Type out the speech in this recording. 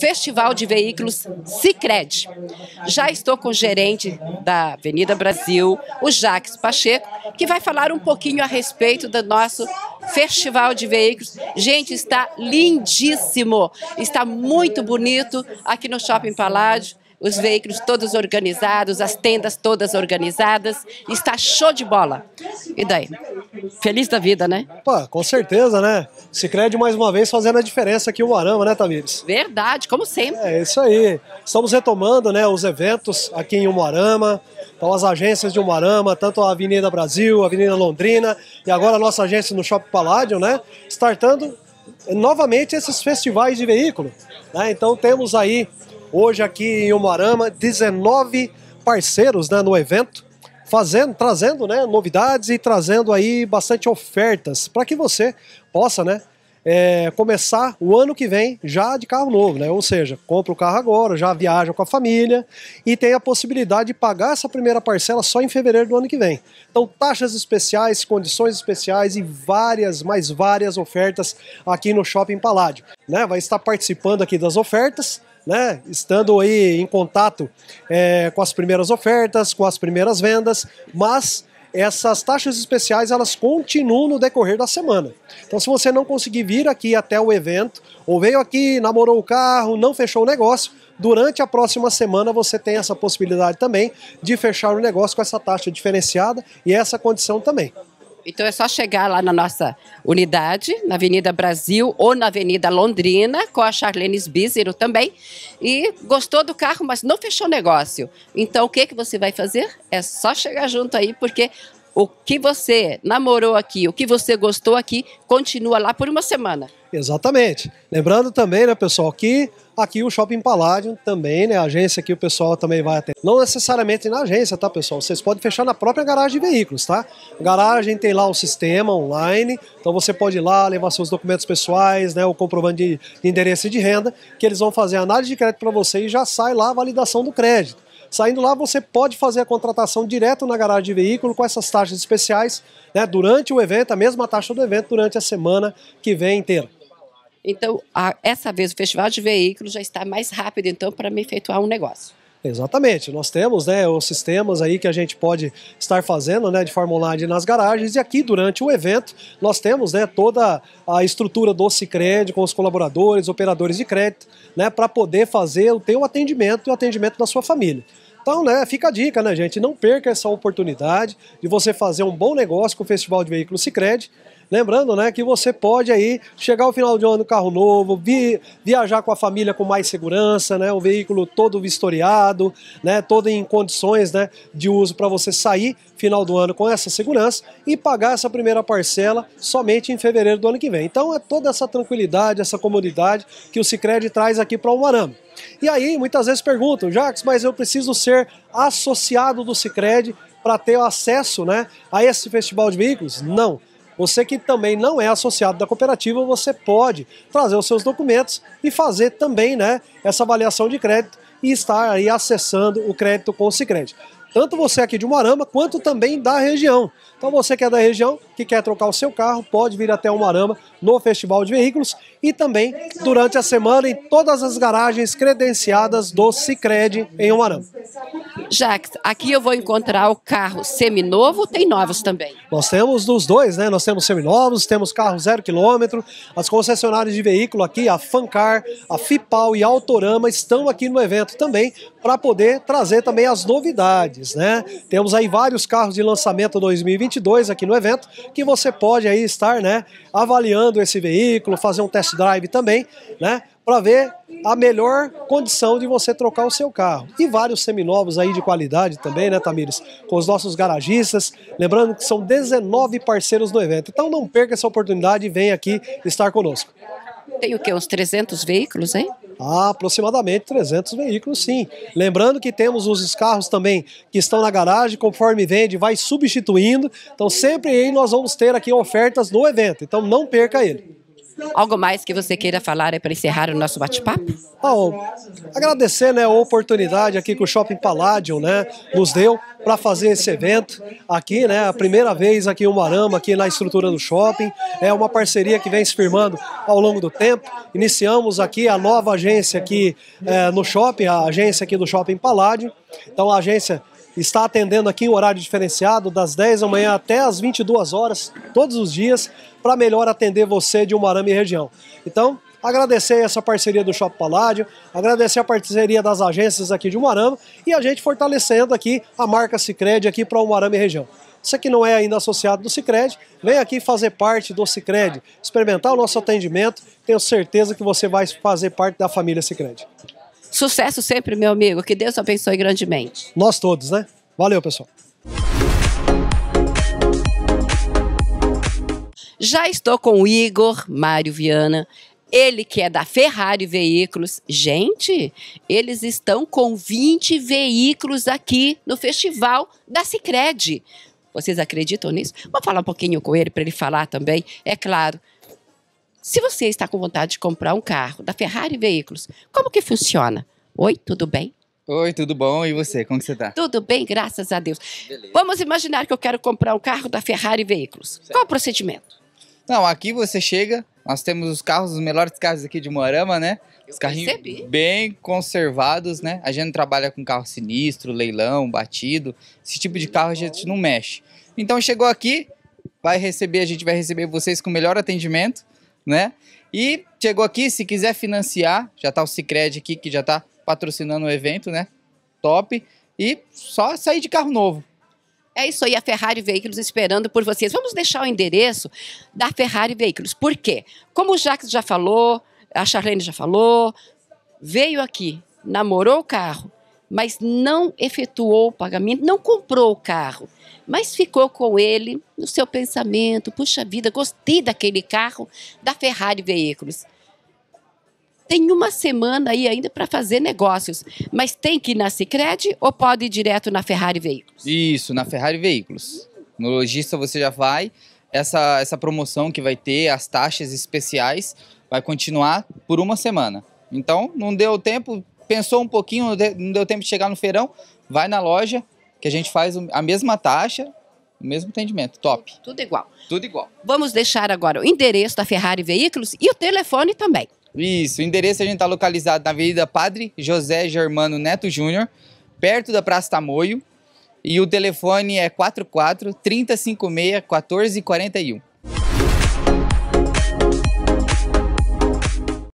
Festival de Veículos Cicred. Já estou com o gerente da Avenida Brasil, o Jaques Pacheco, que vai falar um pouquinho a respeito do nosso Festival de Veículos. Gente, está lindíssimo, está muito bonito aqui no Shopping Paládio os veículos todos organizados, as tendas todas organizadas, está show de bola. E daí? Feliz da vida, né? Pô, com certeza, né? Sicredi mais uma vez fazendo a diferença aqui em Uarama, né, Tamires? Verdade, como sempre. É isso aí. Estamos retomando, né, os eventos aqui em Umuarama, então as agências de Umarama, tanto a Avenida Brasil, a Avenida Londrina e agora a nossa agência no Shopping Paládio, né? Startando novamente esses festivais de veículo. Né? Então temos aí hoje aqui em Umuarama, 19 parceiros né, no evento, fazendo, trazendo né, novidades e trazendo aí bastante ofertas para que você possa né, é, começar o ano que vem já de carro novo, né? Ou seja, compra o carro agora, já viaja com a família e tem a possibilidade de pagar essa primeira parcela só em fevereiro do ano que vem. Então, taxas especiais, condições especiais e várias, mais várias ofertas aqui no Shopping Paládio, né? Vai estar participando aqui das ofertas. Né? Estando aí em contato é, com as primeiras ofertas, com as primeiras vendas, mas essas taxas especiais elas continuam no decorrer da semana. Então, se você não conseguir vir aqui até o evento, ou veio aqui, namorou o carro, não fechou o negócio, durante a próxima semana você tem essa possibilidade também de fechar o negócio com essa taxa diferenciada e essa condição também. Então é só chegar lá na nossa unidade, na Avenida Brasil ou na Avenida Londrina, com a Charlene Sbízero também. E gostou do carro, mas não fechou o negócio. Então o que, que você vai fazer? É só chegar junto aí, porque o que você namorou aqui, o que você gostou aqui, continua lá por uma semana. Exatamente. Lembrando também, né, pessoal, que aqui o Shopping Palladium também, né, a agência que o pessoal também vai atender. Não necessariamente na agência, tá, pessoal? Vocês podem fechar na própria garagem de veículos, tá? garagem tem lá o sistema online, então você pode ir lá levar seus documentos pessoais, né, o comprovante de endereço e de renda, que eles vão fazer a análise de crédito para você e já sai lá a validação do crédito. Saindo lá, você pode fazer a contratação direto na garagem de veículo com essas taxas especiais né, durante o evento, a mesma taxa do evento durante a semana que vem inteira. Então, a, essa vez o Festival de Veículos já está mais rápido, então, para me efetuar um negócio. Exatamente, nós temos né, os sistemas aí que a gente pode estar fazendo né, de forma online nas garagens e aqui durante o evento nós temos né, toda a estrutura do Cicred com os colaboradores, operadores de crédito, né, para poder fazer o teu atendimento e o atendimento da sua família. Então, né, fica a dica, né, gente? Não perca essa oportunidade de você fazer um bom negócio com o Festival de Veículos Cicred. Lembrando, né, que você pode aí chegar ao final de ano com carro novo, vi, viajar com a família com mais segurança, né, o veículo todo vistoriado, né, todo em condições, né, de uso para você sair final do ano com essa segurança e pagar essa primeira parcela somente em fevereiro do ano que vem. Então é toda essa tranquilidade, essa comodidade que o Sicredi traz aqui para o Arame. E aí muitas vezes perguntam, Jax, mas eu preciso ser associado do Sicredi para ter acesso, né, a esse festival de veículos? Não você que também não é associado da cooperativa, você pode trazer os seus documentos e fazer também né, essa avaliação de crédito e estar aí acessando o crédito com o Cicred. Tanto você aqui de Umarama, quanto também da região. Então você que é da região, que quer trocar o seu carro, pode vir até Umarama no Festival de Veículos e também durante a semana em todas as garagens credenciadas do Cicred em Umarama. Jacques, aqui eu vou encontrar o carro seminovo, tem novos também? Nós temos dos dois, né? Nós temos seminovos, temos carro zero quilômetro, as concessionárias de veículo aqui, a Fancar, a Fipal e a Autorama estão aqui no evento também para poder trazer também as novidades, né? Temos aí vários carros de lançamento 2022 aqui no evento que você pode aí estar, né, avaliando esse veículo, fazer um teste test drive também, né? Para ver a melhor condição de você trocar o seu carro. E vários seminovos aí de qualidade também, né, Tamires? Com os nossos garagistas. Lembrando que são 19 parceiros do evento. Então não perca essa oportunidade e venha aqui estar conosco. Tem o quê? Uns 300 veículos, hein? Ah, aproximadamente 300 veículos, sim. Lembrando que temos os carros também que estão na garagem, conforme vende, vai substituindo. Então sempre aí nós vamos ter aqui ofertas no evento. Então não perca ele. Algo mais que você queira falar é para encerrar o nosso bate-papo? Bom, ah, agradecer né, a oportunidade aqui que o Shopping Palladium né, nos deu para fazer esse evento aqui, né? A primeira vez aqui em Umarama, aqui na estrutura do shopping. É uma parceria que vem se firmando ao longo do tempo. Iniciamos aqui a nova agência aqui é, no shopping, a agência aqui do Shopping Paládio. Então a agência está atendendo aqui em horário diferenciado, das 10 da manhã até as 22 horas, todos os dias, para melhor atender você de Umarama e região. Então, agradecer essa parceria do Shop Paládio, agradecer a parceria das agências aqui de Umarama e a gente fortalecendo aqui a marca Sicredi aqui para Umarama e região. Você que não é ainda associado do Sicredi, vem aqui fazer parte do Sicredi, experimentar o nosso atendimento, tenho certeza que você vai fazer parte da família Sicredi. Sucesso sempre, meu amigo. Que Deus abençoe grandemente. Nós todos, né? Valeu, pessoal. Já estou com o Igor Mário Viana. Ele que é da Ferrari Veículos. Gente, eles estão com 20 veículos aqui no festival da Cicred. Vocês acreditam nisso? Vou falar um pouquinho com ele para ele falar também, é claro, se você está com vontade de comprar um carro da Ferrari Veículos, como que funciona? Oi, tudo bem? Oi, tudo bom? E você, como você está? Tudo bem, graças a Deus. Beleza. Vamos imaginar que eu quero comprar um carro da Ferrari Veículos. Certo. Qual o procedimento? Não, aqui você chega, nós temos os carros, os melhores carros aqui de Moarama, né? Os carrinhos bem conservados, né? A gente trabalha com carro sinistro, leilão, batido. Esse tipo de carro a gente não mexe. Então chegou aqui, vai receber, a gente vai receber vocês com o melhor atendimento né? E chegou aqui, se quiser financiar, já tá o Cicred aqui que já tá patrocinando o evento, né? Top. E só sair de carro novo. É isso aí, a Ferrari Veículos esperando por vocês. Vamos deixar o endereço da Ferrari Veículos. Por quê? Como o Jacques já falou, a Charlene já falou, veio aqui, namorou o carro, mas não efetuou o pagamento, não comprou o carro, mas ficou com ele no seu pensamento: puxa vida, gostei daquele carro da Ferrari Veículos. Tem uma semana aí ainda para fazer negócios, mas tem que ir na Cicred ou pode ir direto na Ferrari Veículos? Isso, na Ferrari Veículos. No lojista você já vai. Essa, essa promoção que vai ter, as taxas especiais, vai continuar por uma semana. Então, não deu tempo, pensou um pouquinho, não deu tempo de chegar no feirão, vai na loja, que a gente faz a mesma taxa, o mesmo atendimento. Top. Tudo, tudo igual. Tudo igual. Vamos deixar agora o endereço da Ferrari Veículos e o telefone também. Isso, o endereço a gente está localizado na Avenida Padre José Germano Neto Júnior, perto da Praça Tamoio. E o telefone é 44 356 1441.